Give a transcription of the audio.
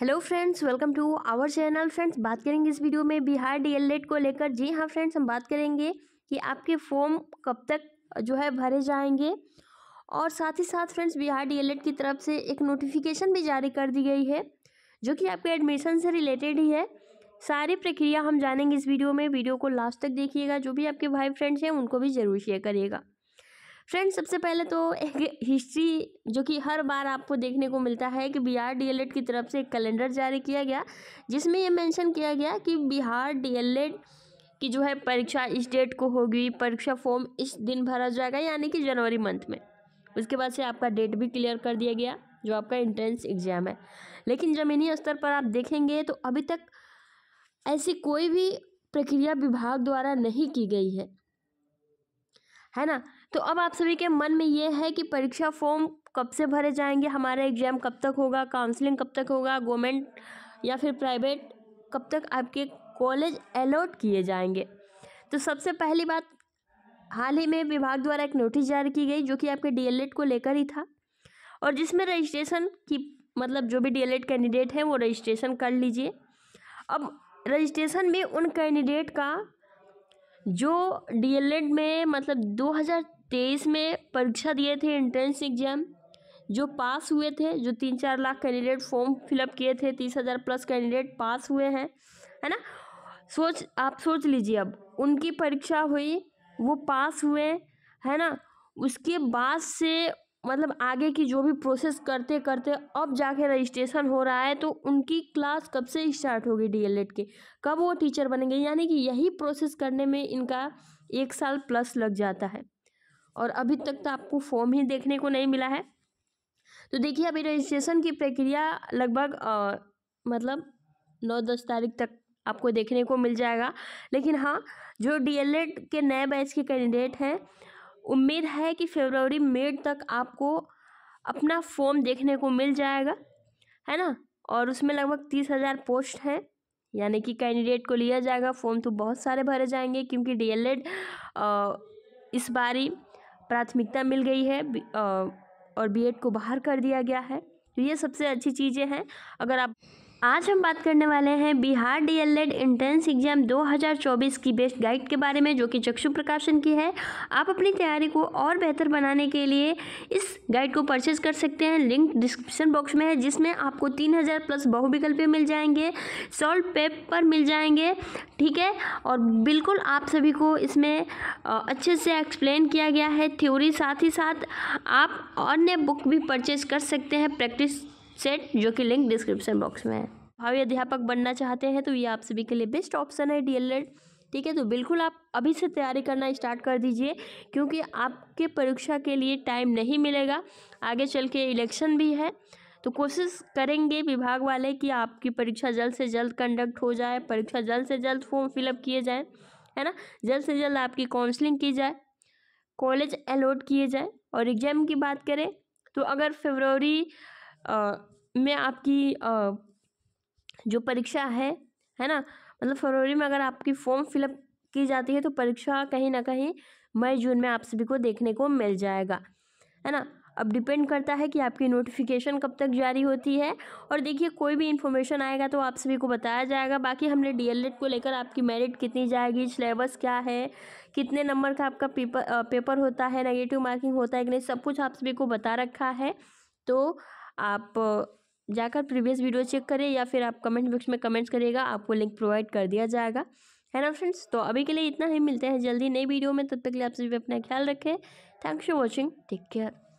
hello friends welcome to our channel friends बात करेंगे इस वीडियो में बिहार डी को लेकर जी हाँ फ्रेंड्स हम बात करेंगे कि आपके फॉर्म कब तक जो है भरे जाएंगे और साथ ही साथ फ्रेंड्स बिहार डी की तरफ से एक नोटिफिकेशन भी जारी कर दी गई है जो कि आपके एडमिशन से रिलेटेड ही है सारी प्रक्रिया हम जानेंगे इस वीडियो में वीडियो को लास्ट तक देखिएगा जो भी आपके भाई फ्रेंड्स हैं उनको भी ज़रूर शेयर करिएगा फ्रेंड्स सबसे पहले तो एक हिस्ट्री जो कि हर बार आपको देखने को मिलता है कि बिहार डीएलएड की तरफ से एक कैलेंडर जारी किया गया जिसमें यह मेंशन किया गया कि बिहार डीएलएड की जो है परीक्षा इस डेट को होगी परीक्षा फॉर्म इस दिन भरा जाएगा यानी कि जनवरी मंथ में उसके बाद से आपका डेट भी क्लियर कर दिया गया जो आपका इंट्रेंस एग्ज़ाम है लेकिन ज़मीनी स्तर पर आप देखेंगे तो अभी तक ऐसी कोई भी प्रक्रिया विभाग द्वारा नहीं की गई है है ना तो अब आप सभी के मन में ये है कि परीक्षा फॉर्म कब से भरे जाएंगे हमारा एग्ज़ाम कब तक होगा काउंसलिंग कब तक होगा गवर्नमेंट या फिर प्राइवेट कब तक आपके कॉलेज अलॉट किए जाएंगे तो सबसे पहली बात हाल ही में विभाग द्वारा एक नोटिस जारी की गई जो कि आपके डीएलएड को लेकर ही था और जिसमें रजिस्ट्रेशन की मतलब जो भी डीएलएड कैंडिडेट हैं वो रजिस्ट्रेशन कर लीजिए अब रजिस्ट्रेशन में उन कैंडिडेट का जो डीएलएड में मतलब 2023 में परीक्षा दिए थे एंट्रेंस एग्जाम जो पास हुए थे जो तीन चार लाख कैंडिडेट फॉर्म फिलअप किए थे तीस हज़ार प्लस कैंडिडेट पास हुए हैं है ना सोच आप सोच लीजिए अब उनकी परीक्षा हुई वो पास हुए है ना उसके बाद से मतलब आगे की जो भी प्रोसेस करते करते अब जाके रजिस्ट्रेशन हो रहा है तो उनकी क्लास कब से स्टार्ट होगी डीएलएड के कब वो टीचर बनेंगे यानी कि यही प्रोसेस करने में इनका एक साल प्लस लग जाता है और अभी तक तो आपको फॉर्म ही देखने को नहीं मिला है तो देखिए अभी रजिस्ट्रेशन की प्रक्रिया लगभग मतलब नौ दस तारीख तक आपको देखने को मिल जाएगा लेकिन हाँ जो डीएलएड के नए बैच के कैंडिडेट हैं उम्मीद है कि फेबरवरी मेड तक आपको अपना फॉर्म देखने को मिल जाएगा है ना और उसमें लगभग तीस हज़ार पोस्ट हैं यानी कि कैंडिडेट को लिया जाएगा फॉर्म तो बहुत सारे भरे जाएंगे क्योंकि डीएलएड इस बारी प्राथमिकता मिल गई है और बीएड को बाहर कर दिया गया है तो ये सबसे अच्छी चीज़ें हैं अगर आप आज हम बात करने वाले हैं बिहार डीएलएड एंट्रेंस एग्जाम 2024 की बेस्ट गाइड के बारे में जो कि चक्षु प्रकाशन की है आप अपनी तैयारी को और बेहतर बनाने के लिए इस गाइड को परचेज कर सकते हैं लिंक डिस्क्रिप्शन बॉक्स में है जिसमें आपको 3000 प्लस बहुविकल्पी मिल जाएंगे सॉल्ट पेपर मिल जाएंगे ठीक है और बिल्कुल आप सभी को इसमें अच्छे से एक्सप्लेन किया गया है थ्योरी साथ ही साथ आप अन्य बुक भी परचेज कर सकते हैं प्रैक्टिस सेट जो कि लिंक डिस्क्रिप्शन बॉक्स में है भावी अध्यापक बनना चाहते हैं तो ये आप सभी के लिए बेस्ट ऑप्शन है डी ठीक है तो बिल्कुल आप अभी से तैयारी करना स्टार्ट कर दीजिए क्योंकि आपके परीक्षा के लिए टाइम नहीं मिलेगा आगे चल के इलेक्शन भी है तो कोशिश करेंगे विभाग वाले कि आपकी परीक्षा जल्द से जल्द कंडक्ट हो जाए परीक्षा जल्द से जल्द फॉर्म फिलअप किए जाए है ना जल्द से जल्द आपकी काउंसलिंग की जाए कॉलेज अलॉट किए जाए और एग्ज़ाम की बात करें तो अगर फेबरवरी मैं आपकी जो परीक्षा है है ना मतलब फरवरी में अगर आपकी फॉर्म फिलअप की जाती है तो परीक्षा कहीं ना कहीं मई जून में आप सभी को देखने को मिल जाएगा है ना अब डिपेंड करता है कि आपकी नोटिफिकेशन कब तक जारी होती है और देखिए कोई भी इन्फॉर्मेशन आएगा तो आप सभी को बताया जाएगा बाकी हमने डीएलएड को लेकर आपकी मेरिट कितनी जाएगी सिलेबस क्या है कितने नंबर का आपका पेपर पेपर होता है नेगेटिव मार्किंग होता है कि नहीं सब कुछ आप सभी को बता रखा है तो आप जाकर प्रीवियस वीडियो चेक करें या फिर आप कमेंट बॉक्स में कमेंट्स करिएगा आपको लिंक प्रोवाइड कर दिया जाएगा है ना फ्रेंड्स तो अभी के लिए इतना ही मिलते हैं जल्दी नई वीडियो में तब तक के लिए आप सभी अपना ख्याल रखें thanks for watching take care